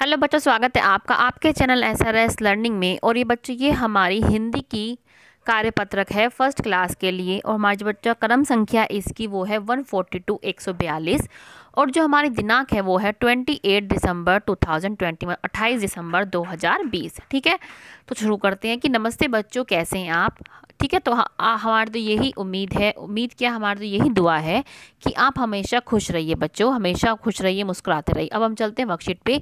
hello बच्चों स्वागत है आपका आपके channel S R S learning में और ये बच्चों ये हमारी हिंदी की कार्यपत्रक है फर्स्ट क्लास के लिए और जो बच्चा क्रम संख्या इसकी वो है वन फोर्टी टू एक सौ बयालीस और जो हमारी दिनांक है वो है twenty eight December two thousand twenty one अट्ठाईस दिसंबर दो हज़ार बीस ठीक है तो शुरू करते हैं कि नमस्ते बच्चों कैसे हैं आप ठीक है तो हमारी तो यही उम्मीद है उम्मीद क्या हमारी तो यही दुआ है कि आप हमेशा खुश रहिए बच्चों हमेशा खुश रहिए मुस्कुराते रहिए अब हम चलते हैं वर्कशीट पे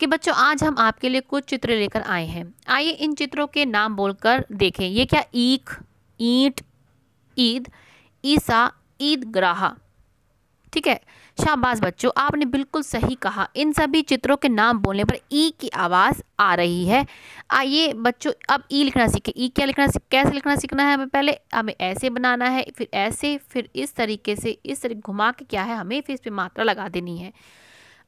कि बच्चों आज हम आपके लिए कुछ चित्र लेकर आए हैं आइए इन चित्रों के नाम बोलकर देखें ये क्या ईख ईट ईद ईसा ईद ग्राह ठीक है शाबाश बच्चों आपने बिल्कुल सही कहा इन सभी चित्रों के नाम बोलने पर ई की आवाज़ आ रही है आइए बच्चों अब ई लिखना सीखें ई क्या लिखना सीख कैसे लिखना सीखना है हमें पहले हमें ऐसे बनाना है फिर ऐसे फिर इस तरीके से इस तरीके घुमा के क्या है हमें फिर इस पर मात्रा लगा देनी है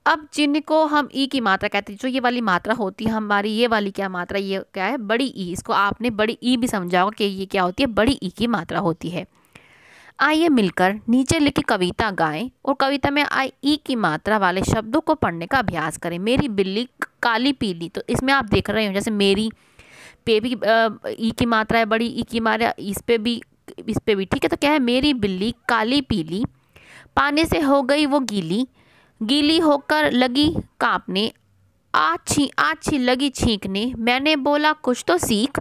अब जिनको हम ई की मात्रा कहते हैं जो ये वाली मात्रा होती है हमारी ये वाली क्या मात्रा ये क्या है बड़ी ई इसको आपने बड़ी ई भी समझा होगा कि ये क्या होती है बड़ी ई की मात्रा होती है आइए मिलकर नीचे लिखी कविता गाएं और कविता में आई ई की मात्रा वाले शब्दों को पढ़ने का अभ्यास करें मेरी बिल्ली काली पीली तो इसमें आप देख रहे हो जैसे मेरी पे भी ई की मात्रा है बड़ी ई की मात्रा इस पे भी इस पे भी ठीक है तो क्या है मेरी बिल्ली काली पीली पानी से हो गई वो गीली गीली होकर लगी कांपने आछी आछी लगी छींकने मैंने बोला कुछ तो सीख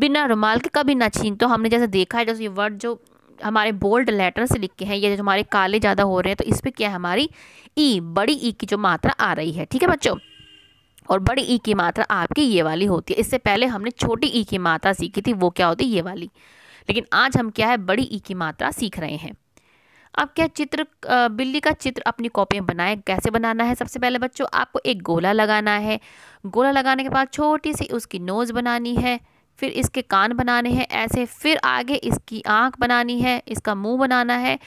बिना रुमाल के कभी ना छींक तो हमने जैसे देखा है जैसे ये वर्ड जो हमारे बोल्ड लेटर से लिखे हैं ये जो हमारे काले ज़्यादा हो रहे हैं तो इस पर क्या है हमारी ई बड़ी ई की जो मात्रा आ रही है ठीक है बच्चों और बड़ी ई की मात्रा आपकी ये वाली होती है इससे पहले हमने छोटी ई की मात्रा सीखी थी वो क्या होती है ये वाली लेकिन आज हम क्या है बड़ी ई की मात्रा सीख रहे हैं अब क्या चित्र बिल्ली का चित्र अपनी कॉपी में बनाए कैसे बनाना है सबसे पहले बच्चों आपको एक गोला लगाना है गोला लगाने के बाद छोटी सी उसकी नोज़ बनानी है फिर इसके कान बनाने हैं ऐसे फिर आगे इसकी आँख बनानी है इसका मुंह बनाना है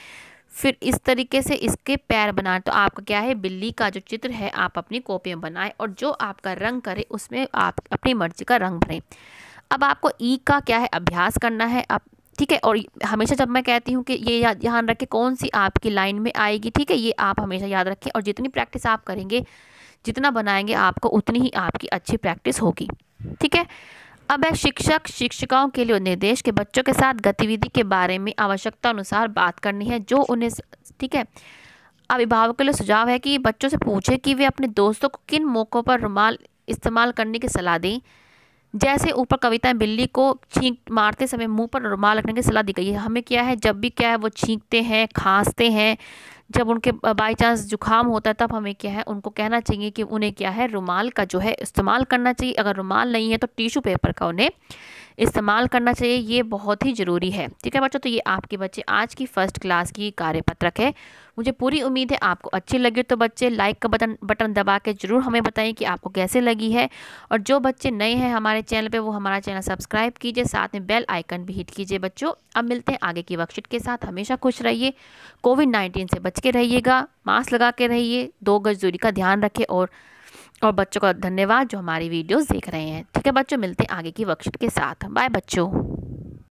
फिर इस तरीके से इसके पैर बनाए तो आपका क्या है बिल्ली का जो चित्र है आप अपनी कॉपी में बनाएं और जो आपका रंग करे उसमें आप अपनी मर्जी का रंग भरें अब आपको ई का क्या है अभ्यास करना है अब ठीक है और हमेशा जब मैं कहती हूँ कि ये याद ध्यान रखें कौन सी आपकी लाइन में आएगी ठीक है ये आप हमेशा याद रखें और जितनी प्रैक्टिस आप करेंगे जितना बनाएंगे आपको उतनी ही आपकी अच्छी प्रैक्टिस होगी ठीक है अब है शिक्षक शिक्षिकाओं के लिए निर्देश के बच्चों के साथ गतिविधि के बारे में आवश्यकता अनुसार बात करनी है जो उन्हें ठीक है अभिभावक के लिए सुझाव है कि बच्चों से पूछें कि वे अपने दोस्तों को किन मौक़ों पर रुमाल इस्तेमाल करने की सलाह दें जैसे ऊपर कविता बिल्ली को छींक मारते समय मुंह पर रुमाल रखने की सलाह दी गई है हमें क्या है जब भी क्या है वो छींकते हैं खांसते हैं जब उनके बाई चांस जुकाम होता है तब हमें क्या है उनको कहना चाहिए कि उन्हें क्या है रुमाल का जो है इस्तेमाल करना चाहिए अगर रुमाल नहीं है तो टिशू पेपर का उन्हें इस्तेमाल करना चाहिए ये बहुत ही ज़रूरी है ठीक है बच्चों तो ये आपके बच्चे आज की फ़र्स्ट क्लास की कार्यपत्रक है मुझे पूरी उम्मीद है आपको अच्छी लगी तो बच्चे लाइक का बटन बटन दबा के ज़रूर हमें बताएं कि आपको कैसे लगी है और जो बच्चे नए हैं हमारे चैनल पर वो हमारा चैनल सब्सक्राइब कीजिए साथ में बेल आइकन भी हिट कीजिए बच्चों अब मिलते हैं आगे की वर्कशीट के साथ हमेशा खुश रहिए कोविड नाइन्टीन से बच के रहिएगा मास्क लगा के रहिए दो गज दूरी का ध्यान रखें और और बच्चों का धन्यवाद जो हमारी वीडियोस देख रहे हैं ठीक है बच्चों मिलते हैं आगे की वर्कशीट के साथ बाय बच्चों